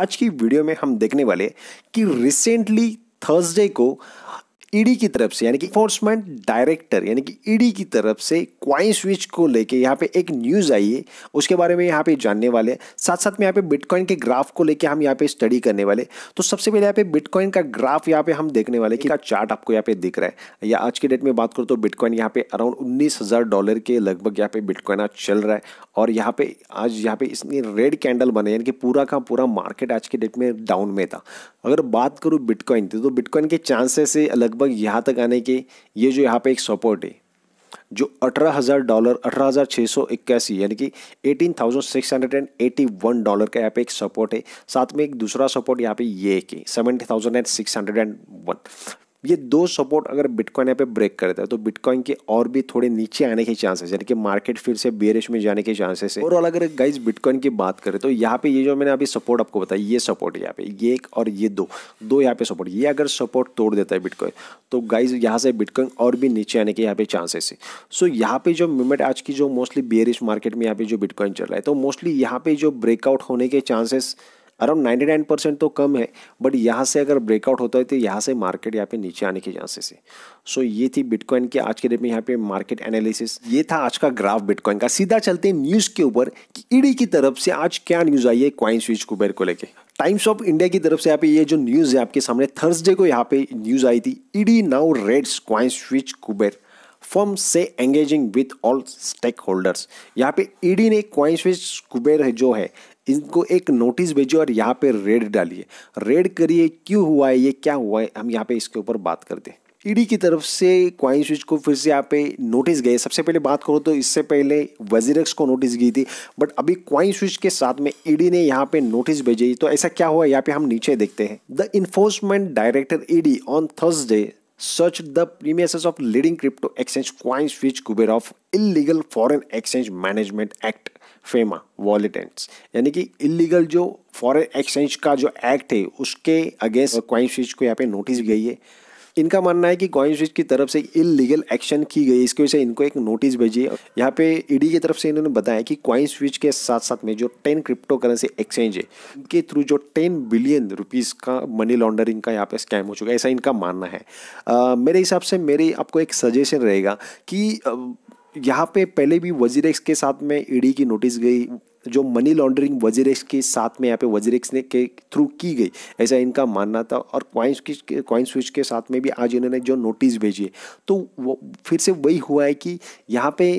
आज की वीडियो में हम देखने वाले कि रिसेंटली थर्सडे को ईडी e की तरफ से यानी कि इन्फोर्समेंट डायरेक्टर यानी कि ईडी e की तरफ से क्वाइन स्विच को लेके यहाँ पे एक न्यूज़ आई है उसके बारे में यहाँ पे जानने वाले हैं साथ साथ में यहाँ पे बिटकॉइन के ग्राफ को लेके हम यहाँ पे स्टडी करने वाले तो सबसे पहले यहाँ पे बिटकॉइन का ग्राफ यहाँ पे हम देखने वाले कि चार्ट आपको यहाँ पे दिख रहा है या आज के डेट में बात करो तो बिटकॉइन यहाँ पे अराउंड उन्नीस डॉलर के लगभग यहाँ पे बिटकॉइन आज चल रहा है और यहाँ पे आज यहाँ पे इसने रेड कैंडल बने यानी कि पूरा का पूरा मार्केट आज के डेट में डाउन में था अगर बात करूँ बिटकॉइन की तो बिटकॉइन के चांसेस से लगभग यहाँ तक आने के ये जो यहाँ पे एक सपोर्ट है जो अठारह हज़ार डॉलर अठारह हज़ार छः सौ इक्यासी यानी कि eighteen thousand six hundred and eighty one dollar का यहाँ पे एक सपोर्ट है साथ में एक दूसरा सपोर्ट यहाँ पे ये कि seventy thousand and six hundred and one ये दो सपोर्ट अगर बिटकॉइन यहाँ पे ब्रेक करता है तो बिटकॉइन के और भी थोड़े नीचे आने के चांसेस यानी कि मार्केट फिर से बेरिश में जाने के चांसेस है ओवरऑल अगर गाइज बिटकॉइन की बात करें तो यहाँ पे ये जो मैंने अभी सपोर्ट आपको बताया ये सपोर्ट यहाँ पे ये एक और ये दो दो यहाँ पे सपोर्ट ये अगर सपोर्ट तोड़ देता है बिटकॉइन तो गाइज यहाँ से बिटकॉइन और भी नीचे आने के यहाँ पे चांसेस है सो यहाँ पे जो मूवमेंट आज की जो मोस्टली बेरिश मार्केट में यहाँ पे जो बिटकॉइन चल रहा है तो मोस्टली यहाँ पे जो ब्रेकआउट होने के चांसेस अराउंड 99 परसेंट तो कम है बट यहाँ से अगर ब्रेकआउट होता है तो यहाँ से मार्केट यहाँ पे नीचे आने के चांसेस है सो so, ये थी बिटकॉइन की आज के डेट में यहाँ पे मार्केट एनालिसिस ये था आज का ग्राफ बिटकॉइन का सीधा चलते हैं न्यूज़ के ऊपर कि ईडी की तरफ से आज क्या न्यूज़ आई है क्वाइन स्विच कुबेर को लेके टाइम्स ऑफ इंडिया की तरफ से यहाँ पे ये जो न्यूज़ है आपके सामने थर्सडे को यहाँ पे न्यूज़ आई थी ED now raids CoinSwitch Kuber firm से engaging with all stakeholders यहाँ पे ईडी ने क्वाइंसविच कुबेर जो है इनको एक नोटिस भेजिए और यहाँ पे रेड डालिए रेड करिए क्यों हुआ है ये क्या हुआ है हम यहाँ पे इसके ऊपर बात करते हैं ईडी की तरफ से क्वाइन स्विच को फिर से यहाँ पे नोटिस गए सबसे पहले बात करो तो इससे पहले वजीरक्स को नोटिस गई थी बट अभी क्वाइन स्विच के साथ में ईडी ने यहाँ पे नोटिस भेजी तो ऐसा क्या हुआ यहाँ पे हम नीचे देखते हैं the Enforcement Directorate ED on Thursday searched the premises of leading crypto exchange CoinSwitch Kuberov illegal foreign exchange management act FEMA violations यानी कि इलीगल जो फॉरेन एक्सचेंज का जो एक्ट है उसके अगेंस्ट क्वाइन स्विच को यहाँ पे नोटिस गई है इनका मानना है कि कॉइन स्विच की तरफ से इलीगल एक्शन की गई इसकी वजह से इनको एक नोटिस भेजिए यहाँ पे ईडी e की तरफ से इन्होंने बताया कि कॉइन स्विच के साथ साथ में जो टेन क्रिप्टो करेंसी एक्सचेंज है इनके थ्रू जो टेन बिलियन रुपीज़ का मनी लॉन्डरिंग का यहाँ पे स्कैम हो चुका है ऐसा इनका मानना है आ, मेरे हिसाब से मेरी आपको एक सजेशन रहेगा कि यहाँ पे पहले भी वजीरेक्स के साथ में ईडी e की नोटिस गई जो मनी लॉन्ड्रिंग वजीरेक्स के साथ में यहाँ पे वजीरेक्स ने के थ्रू की गई ऐसा इनका मानना था और क्वाइन की क्वाइन स्विच के साथ में भी आज इन्होंने जो नोटिस भेजी है तो वो फिर से वही हुआ है कि यहाँ पे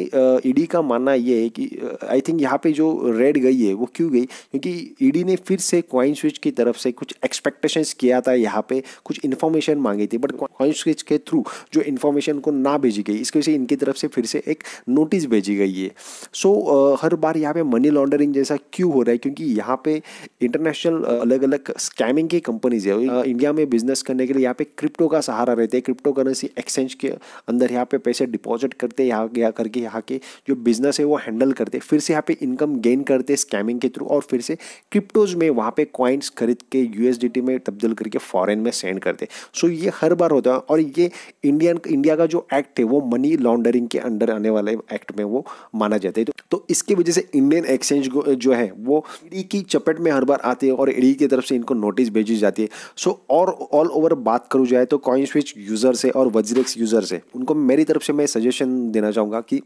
ईडी e का मानना ये है कि आई थिंक यहाँ पे जो रेड गई है वो क्यों गई क्योंकि ईडी e ने फिर से क्वाइन स्विच की तरफ से कुछ एक्सपेक्टेशंस किया था यहाँ पे कुछ इन्फॉर्मेशन मांगी थी बट क्वाइन स्विच के थ्रू जो इन्फॉर्मेशन को ना भेजी गई इसकी वजह से इनकी तरफ से फिर से एक नोटिस भेजी गई है सो so, हर बार यहाँ पे मनी लॉन्ड्रिंग लॉन्डरिंग जैसा क्यों हो रहा है क्योंकि यहाँ पे इंटरनेशनल अलग अलग स्कैमिंग की कंपनीज है इंडिया में बिजनेस करने के लिए यहाँ पे क्रिप्टो का सहारा रहते हैं क्रिप्टो करेंसी एक्सचेंज के अंदर यहाँ पे पैसे डिपॉजिट करते हैं यहाँ गया करके यहाँ के जो बिजनेस है वो हैंडल करते फिर से यहाँ पे इनकम गेन करते स्कैमिंग के थ्रू और फिर से क्रिप्टोज में वहाँ पे कॉइन्स खरीद के यूएसडीटी में तब्दील करके फॉरेन में सेंड करते सो ये हर बार होता है और ये इंडियन इंडिया का जो एक्ट है वो मनी लॉन्डरिंग के अंडर आने वाले एक्ट में वो माना जाता है तो, तो इसकी वजह से इंडियन एक्सचेंज रेंज जो है वो ईडी की चपेट में हर बार आते हैं और ईडी की तरफ से इनको नोटिस भेजी जाती है सो so, और ऑल ओवर बात करूँ जाए तो कॉइन स्विच यूज़र से और वज्रेक्स यूज़र से उनको मेरी तरफ से मैं सजेशन देना चाहूँगा कि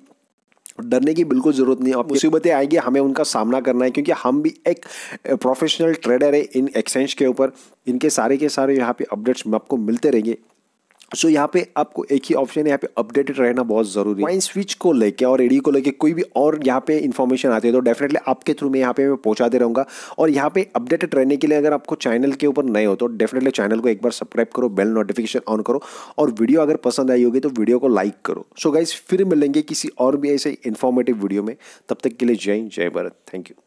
डरने की बिल्कुल ज़रूरत नहीं है मुसीबतें आएगी हमें उनका सामना करना है क्योंकि हम भी एक प्रोफेशनल ट्रेडर है इन एक्सचेंज के ऊपर इनके सारे के सारे यहाँ पे अपडेट्स आपको मिलते रहेंगे सो so, यहाँ पे आपको एक ही ऑप्शन है यहाँ पे अपडेटेड रहना बहुत ज़रूरी है स्विच को लेके और एडी को लेके कोई भी और यहाँ पे इन्फॉर्मेशन आती है तो डेफिनेटली आपके थ्रू में यहाँ पे मैं पहुँचाते रहूँगा और यहाँ पे अपडेटेड रहने के लिए अगर आपको चैनल के ऊपर नए हो तो डेफिनेटली चैनल को एक बार सब्सक्राइब करो बेल नोटिफिकेशन ऑन करो और वीडियो अगर पसंद आई होगी तो वीडियो को लाइक करो सो so, गाइज फिर मिलेंगे किसी और भी ऐसे इन्फॉर्मेटिव वीडियो में तब तक के लिए जय जय भारत थैंक यू